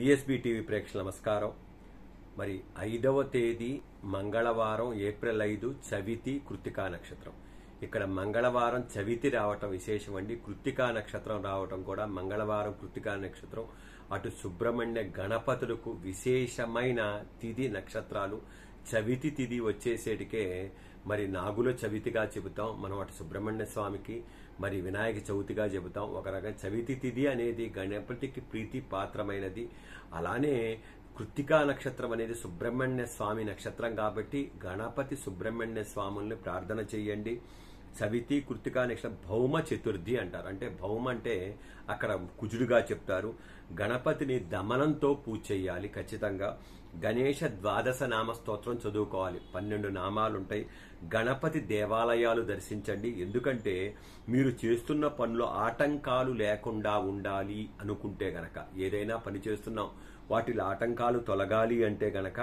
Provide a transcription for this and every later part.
VSB TV ప్రేక్షకుల నమస్కారం మరి ఐదవ తేదీ మంగళవారం ఏప్రిల్ ఐదు చవితి కృతికా నక్షత్రం ఇక్కడ మంగళవారం చవితి రావటం విశేషం అండి కృత్తికా నక్షత్రం రావటం కూడా మంగళవారం కృత్తికా నక్షత్రం అటు సుబ్రహ్మణ్య గణపతులకు విశేషమైన తిథి నక్షత్రాలు చవితి తిథి వచ్చేసేటికే మరి నాగులో చవితిగా చెబుతాం మనం అటు సుబ్రహ్మణ్య స్వామికి మరి వినాయక చవితిగా చెబుతాం ఒక రకంగా చవితి తిథి అనేది గణపతికి ప్రీతి పాత్రమైనది అలానే కృత్తికా నక్షత్రం అనేది సుబ్రహ్మణ్య స్వామి నక్షత్రం కాబట్టి గణపతి సుబ్రహ్మణ్య స్వాముల్ని ప్రార్థన చేయండి చవితి కృతిక నెక్స్ట్ భౌమ చతుర్థి అంటారు అంటే భౌమ అంటే అక్కడ కుజుడుగా చెప్తారు గణపతిని దమనంతో పూజ చేయాలి ఖచ్చితంగా గణేష ద్వాదశ నామ స్తోత్రం చదువుకోవాలి పన్నెండు నామాలు ఉంటాయి గణపతి దేవాలయాలు దర్శించండి ఎందుకంటే మీరు చేస్తున్న పనిలో ఆటంకాలు లేకుండా ఉండాలి అనుకుంటే గనక ఏదైనా పని చేస్తున్నాం వాటిలో ఆటంకాలు తొలగాలి అంటే గనక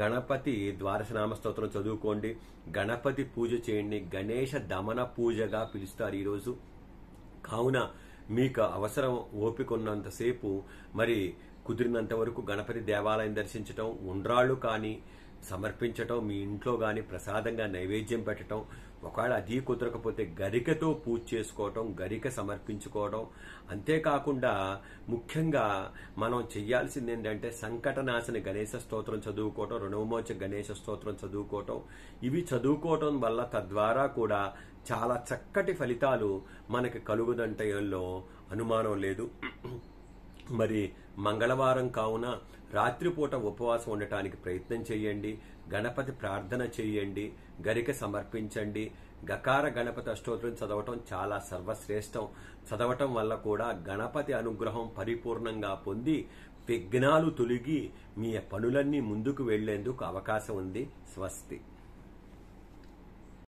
గణపతి ద్వాదశ స్తోత్రం చదువుకోండి గణపతి పూజ చేయండి గణేష దమన వన పూజగా పిలుస్తారు ఈరోజు కావున మీకు అవసరం ఓపికొన్నంతసేపు మరి కుదిరినంత వరకు గణపతి దేవాలయం దర్శించటం ఉండ్రాళ్ళు కానీ సమర్పించటం మీ ఇంట్లో కానీ ప్రసాదంగా నైవేద్యం పెట్టడం ఒకవేళ అది కుదరకపోతే గరికతో పూజ చేసుకోవటం గరిక సమర్పించుకోవడం అంతేకాకుండా ముఖ్యంగా మనం చేయాల్సింది ఏంటంటే సంకటనాశని గణేశ స్తోత్రం చదువుకోవటం రుణమోచ గణేశ స్తోత్రం చదువుకోవటం ఇవి చదువుకోవటం వల్ల తద్వారా కూడా చాలా చక్కటి ఫలితాలు మనకి కలుగుదంటలో అనుమానం లేదు మరి మంగళవారం కావున రాత్రిపూట ఉపవాసం ఉండటానికి ప్రయత్నం చేయండి గణపతి ప్రార్థన చేయండి గరిక సమర్పించండి గకార గణపతి అష్టోత్రం చదవటం చాలా సర్వశ్రేష్టం చదవటం వల్ల కూడా గణపతి అనుగ్రహం పరిపూర్ణంగా పొంది విఘ్నాలు తొలిగి మీ పనులన్నీ ముందుకు వెళ్లేందుకు అవకాశం ఉంది స్వస్తి